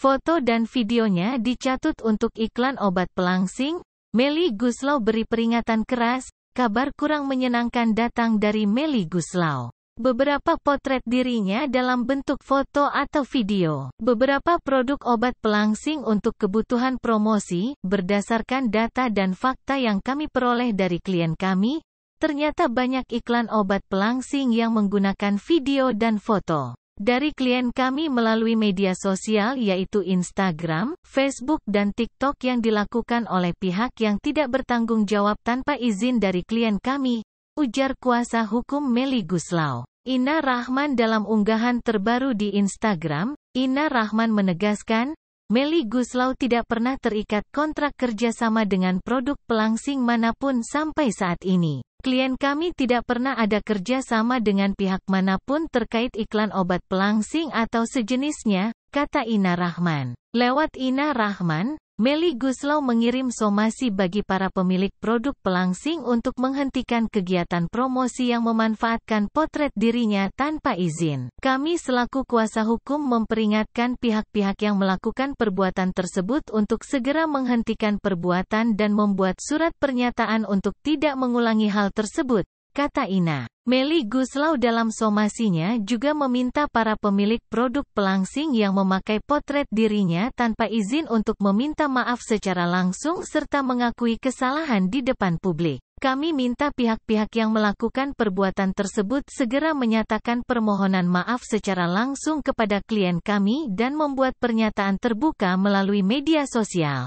Foto dan videonya dicatut untuk iklan obat pelangsing, Meli Guslau beri peringatan keras, kabar kurang menyenangkan datang dari Meli Guslau. Beberapa potret dirinya dalam bentuk foto atau video. Beberapa produk obat pelangsing untuk kebutuhan promosi, berdasarkan data dan fakta yang kami peroleh dari klien kami, ternyata banyak iklan obat pelangsing yang menggunakan video dan foto dari klien kami melalui media sosial yaitu Instagram, Facebook dan TikTok yang dilakukan oleh pihak yang tidak bertanggung jawab tanpa izin dari klien kami, ujar kuasa hukum Meli Guslau. Ina Rahman dalam unggahan terbaru di Instagram, Ina Rahman menegaskan, Meli Guslau tidak pernah terikat kontrak kerjasama dengan produk pelangsing manapun sampai saat ini. Klien kami tidak pernah ada kerja sama dengan pihak manapun terkait iklan obat pelangsing atau sejenisnya, kata Ina Rahman. Lewat Ina Rahman, Meli Guslow mengirim somasi bagi para pemilik produk pelangsing untuk menghentikan kegiatan promosi yang memanfaatkan potret dirinya tanpa izin. Kami selaku kuasa hukum memperingatkan pihak-pihak yang melakukan perbuatan tersebut untuk segera menghentikan perbuatan dan membuat surat pernyataan untuk tidak mengulangi hal tersebut kata Ina. Meli Guslau dalam somasinya juga meminta para pemilik produk pelangsing yang memakai potret dirinya tanpa izin untuk meminta maaf secara langsung serta mengakui kesalahan di depan publik. Kami minta pihak-pihak yang melakukan perbuatan tersebut segera menyatakan permohonan maaf secara langsung kepada klien kami dan membuat pernyataan terbuka melalui media sosial.